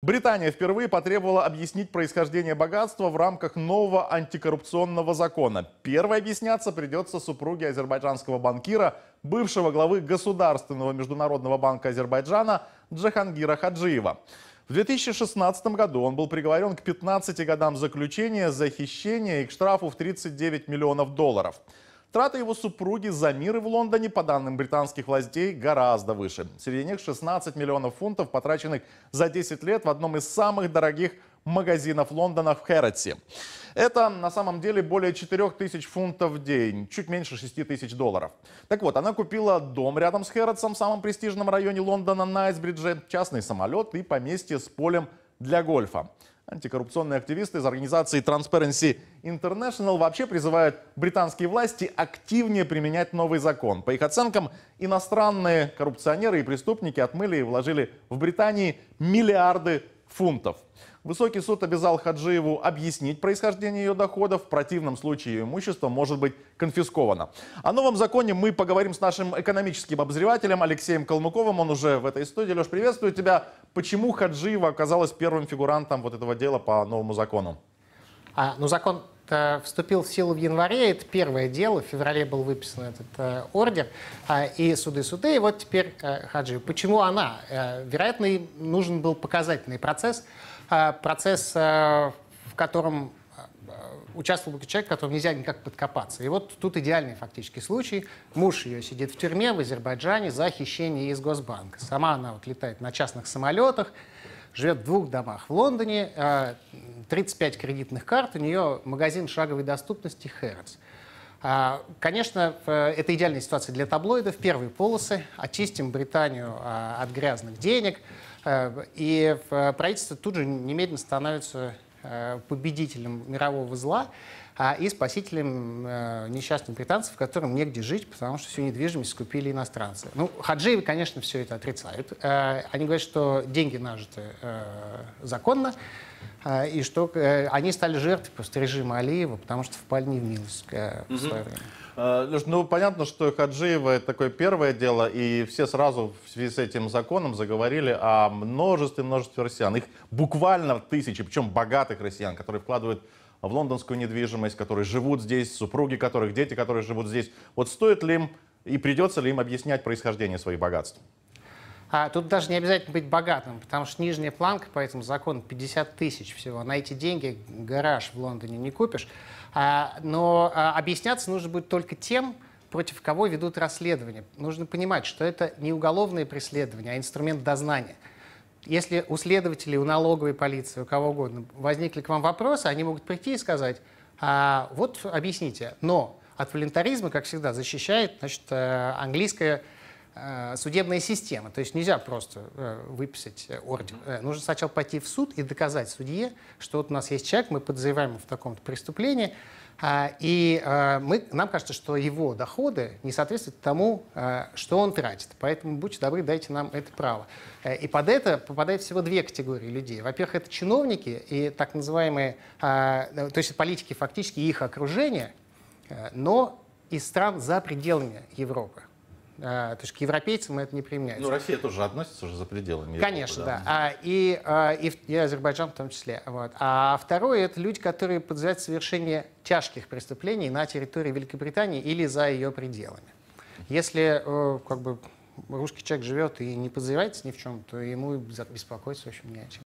Британия впервые потребовала объяснить происхождение богатства в рамках нового антикоррупционного закона. Первой объясняться придется супруге азербайджанского банкира, бывшего главы Государственного международного банка Азербайджана Джахангира Хаджиева. В 2016 году он был приговорен к 15 годам заключения за хищение и к штрафу в 39 миллионов долларов. Траты его супруги за мир в Лондоне, по данным британских властей, гораздо выше. Среди них 16 миллионов фунтов, потраченных за 10 лет в одном из самых дорогих магазинов Лондона в Хэротсе. Это на самом деле более 4 тысяч фунтов в день, чуть меньше 6 тысяч долларов. Так вот, она купила дом рядом с Хэротсом, в самом престижном районе Лондона, Найтсбридже, частный самолет и поместье с полем для гольфа. Антикоррупционные активисты из организации Transparency International вообще призывают британские власти активнее применять новый закон. По их оценкам, иностранные коррупционеры и преступники отмыли и вложили в Британии миллиарды фунтов. Высокий суд обязал Хаджиеву объяснить происхождение ее доходов. В противном случае ее имущество может быть конфисковано. О новом законе мы поговорим с нашим экономическим обозревателем Алексеем Калмыковым. Он уже в этой студии. Леш, приветствую тебя. Почему Хаджиева оказалась первым фигурантом вот этого дела по новому закону? А, ну, закон Э, вступил в силу в январе, это первое дело, в феврале был выписан этот э, ордер, а, и суды-суды, и вот теперь э, Хаджи. Почему она? Вероятно, нужен был показательный процесс, процесс, в котором участвовал человек, которому нельзя никак подкопаться. И вот тут идеальный фактический случай. Муж ее сидит в тюрьме в Азербайджане за хищение из Госбанка. Сама она вот летает на частных самолетах, живет в двух домах в Лондоне, 35 кредитных карт, у нее магазин шаговой доступности Хэррис. А, конечно, это идеальная ситуация для таблоидов. Первые полосы. Очистим Британию а, от грязных денег. А, и правительство тут же немедленно становится победителем мирового зла и спасителем несчастных британцев, которым негде жить, потому что всю недвижимость купили иностранцы. Ну, хаджиевы, конечно, все это отрицают. Они говорят, что деньги нажиты законно, а, и что э, они стали жертвой просто режима Алиева, потому что впали не в милость угу. в э, свое время. Э, ну, понятно, что Хаджиева это такое первое дело, и все сразу в связи с этим законом заговорили о множестве-множестве россиян. Их буквально тысячи, причем богатых россиян, которые вкладывают в лондонскую недвижимость, которые живут здесь, супруги которых, дети, которые живут здесь. Вот стоит ли им и придется ли им объяснять происхождение своих богатств? А тут даже не обязательно быть богатым, потому что нижняя планка по этому закону 50 тысяч всего. На эти деньги гараж в Лондоне не купишь. А, но а, объясняться нужно будет только тем, против кого ведут расследование. Нужно понимать, что это не уголовное преследование, а инструмент дознания. Если у следователей, у налоговой полиции, у кого угодно возникли к вам вопросы, они могут прийти и сказать, а, вот объясните. Но от волонтаризма, как всегда, защищает значит, э, английская Э, судебная система. То есть нельзя просто э, выписать э, ордер. Нужно сначала пойти в суд и доказать судье, что вот у нас есть человек, мы подозреваем его в таком-то преступлении, а, и мы, нам кажется, что его доходы не соответствуют тому, что он тратит. Поэтому будьте добры, дайте нам это право. И под это попадают всего две категории людей. Во-первых, это чиновники и так называемые, то есть политики фактически их окружение, но из стран за пределами Европы. А, то есть к европейцам это не применяется. Ну, Россия тоже относится уже за пределами Европы. Конечно, да. да. А, и, а, и, и Азербайджан в том числе. Вот. А второе — это люди, которые подозревают совершение тяжких преступлений на территории Великобритании или за ее пределами. Если э, как бы, русский человек живет и не подозревается ни в чем, то ему беспокоиться, очень не о чем.